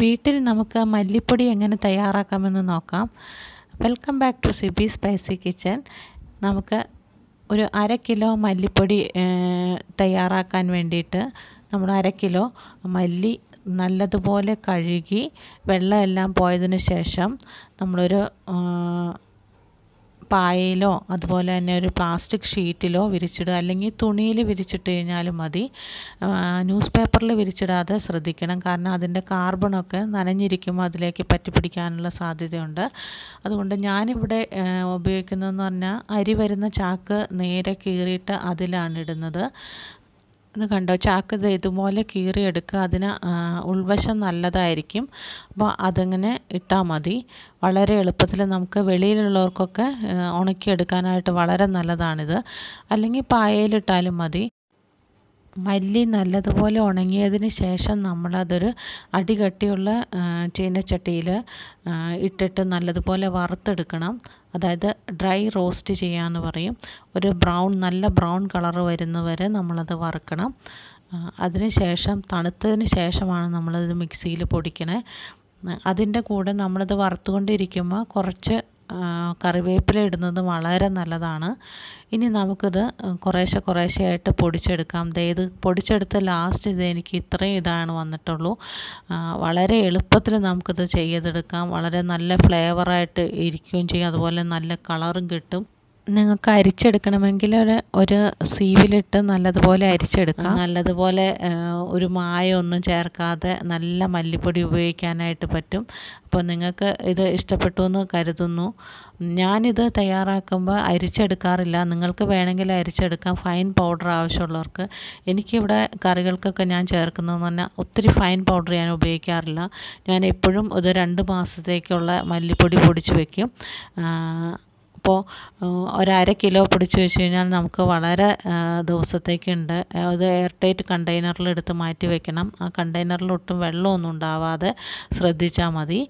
വീട്ടിൽ നമുക്ക് മല്ലിപ്പൊടി എങ്ങനെ തയ്യാറാക്കാമെന്ന് നോക്കാം welcome back to C B spicy kitchen നമുക്ക് ഒരു അര കിലോ മല്ലിപ്പൊടി തയ്യാറാക്കാൻ വേണ്ടിയിട്ട് നമ്മൾ അര കിലോ മല്ലി നല്ലതുപോലെ കഴുകി വെള്ളമെല്ലാം പോയതിന് ശേഷം നമ്മളൊരു പായയിലോ അതുപോലെ തന്നെ ഒരു പ്ലാസ്റ്റിക് ഷീറ്റിലോ വിരിച്ചിടുക അല്ലെങ്കിൽ തുണിയിൽ വിരിച്ചിട്ട് കഴിഞ്ഞാലും മതി ന്യൂസ് പേപ്പറിൽ വിരിച്ചിടാതെ ശ്രദ്ധിക്കണം കാരണം അതിൻ്റെ കാർബണൊക്കെ നനഞ്ഞിരിക്കുമ്പോൾ അതിലേക്ക് പറ്റിപ്പിടിക്കാനുള്ള സാധ്യതയുണ്ട് അതുകൊണ്ട് ഞാനിവിടെ ഉപയോഗിക്കുന്നതെന്ന് പറഞ്ഞാൽ അരി വരുന്ന ചാക്ക് നേരെ കീറിയിട്ട് അതിലാണ് ഇടുന്നത് ഇത് കണ്ടോ ചാക്ക് ഇത് ഇതുപോലെ കീറിയെടുക്കുക അതിന് ഉൾവശം നല്ലതായിരിക്കും അപ്പോൾ അതിങ്ങനെ ഇട്ടാൽ മതി വളരെ എളുപ്പത്തിൽ നമുക്ക് വെളിയിലുള്ളവർക്കൊക്കെ ഉണക്കിയെടുക്കാനായിട്ട് വളരെ നല്ലതാണിത് അല്ലെങ്കിൽ പായയിലിട്ടാലും മതി മല്ലി നല്ലതുപോലെ ഉണങ്ങിയതിന് ശേഷം നമ്മളതൊരു അടികട്ടിയുള്ള ചീനച്ചട്ടിയിൽ ഇട്ടിട്ട് നല്ലതുപോലെ വറുത്തെടുക്കണം അതായത് ഡ്രൈ റോസ്റ്റ് ചെയ്യാമെന്ന് പറയും ഒരു ബ്രൗൺ നല്ല ബ്രൗൺ കളർ വരുന്നവരെ നമ്മളത് വറുക്കണം ശേഷം തണുത്തതിന് ശേഷമാണ് നമ്മളത് മിക്സിയിൽ പൊടിക്കണേ അതിൻ്റെ കൂടെ നമ്മളത് വറുത്തുകൊണ്ടിരിക്കുമ്പോൾ കുറച്ച് കറിവേപ്പില ഇടുന്നത് വളരെ നല്ലതാണ് ഇനി നമുക്കിത് കുറേശ്ശെ കുറേശ്ശെ ആയിട്ട് പൊടിച്ചെടുക്കാം ദേ ഇത് പൊടിച്ചെടുത്ത് ലാസ്റ്റ് ഇത് എനിക്ക് ഇത്രയും ഇതാണ് വന്നിട്ടുള്ളൂ വളരെ എളുപ്പത്തിൽ നമുക്കിത് ചെയ്തെടുക്കാം വളരെ നല്ല ഫ്ലേവറായിട്ട് ഇരിക്കുകയും ചെയ്യും അതുപോലെ നല്ല കളറും കിട്ടും നിങ്ങൾക്ക് അരിച്ചെടുക്കണമെങ്കിൽ ഒരു ഒരു സീവിലിട്ട് നല്ലതുപോലെ അരിച്ചെടുക്കാം നല്ലതുപോലെ ഒരു ഒന്നും ചേർക്കാതെ നല്ല മല്ലിപ്പൊടി ഉപയോഗിക്കാനായിട്ട് പറ്റും അപ്പോൾ നിങ്ങൾക്ക് ഇത് ഇഷ്ടപ്പെട്ടു എന്ന് കരുതുന്നു ഞാനിത് തയ്യാറാക്കുമ്പോൾ അരിച്ചെടുക്കാറില്ല നിങ്ങൾക്ക് വേണമെങ്കിൽ അരിച്ചെടുക്കാം ഫൈൻ പൗഡർ ആവശ്യമുള്ളവർക്ക് എനിക്കിവിടെ കറികൾക്കൊക്കെ ഞാൻ ചേർക്കുന്നതെന്ന് പറഞ്ഞാൽ ഒത്തിരി ഫൈൻ പൗഡർ ഞാൻ ഉപയോഗിക്കാറില്ല ഞാൻ എപ്പോഴും ഇത് രണ്ട് മാസത്തേക്കുള്ള മല്ലിപ്പൊടി പൊടിച്ച് വയ്ക്കും അപ്പോൾ ഒരര കിലോ പിടിച്ചു വെച്ച് കഴിഞ്ഞാൽ നമുക്ക് വളരെ ദിവസത്തേക്കുണ്ട് അത് എയർ ടൈറ്റ് കണ്ടെയ്നറിൽ എടുത്ത് മാറ്റി വെക്കണം ആ കണ്ടെയ്നറിൽ ഒട്ടും വെള്ളമൊന്നും ഉണ്ടാവാതെ ശ്രദ്ധിച്ചാൽ മതി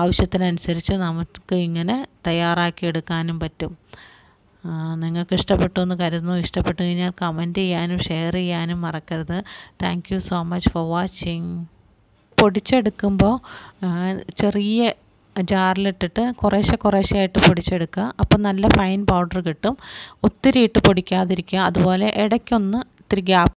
ആവശ്യത്തിനനുസരിച്ച് നമുക്ക് ഇങ്ങനെ തയ്യാറാക്കി എടുക്കാനും പറ്റും നിങ്ങൾക്ക് ഇഷ്ടപ്പെട്ടു എന്ന് കരുതുന്നു ഇഷ്ടപ്പെട്ടു കഴിഞ്ഞാൽ കമൻറ്റ് ചെയ്യാനും ഷെയർ ചെയ്യാനും മറക്കരുത് thank so much for watching പൊടിച്ചെടുക്കുമ്പോൾ ചെറിയ ജാറിലിട്ടിട്ട് കുറേശ്ശെ കുറേശ്ശെ ആയിട്ട് പൊടിച്ചെടുക്കുക അപ്പം നല്ല ഫൈൻ പൗഡർ കിട്ടും ഒത്തിരി ഇട്ട് പൊടിക്കാതിരിക്കുക അതുപോലെ ഇടയ്ക്കൊന്ന് ഇത്തിരി ഗ്യാപ്പ്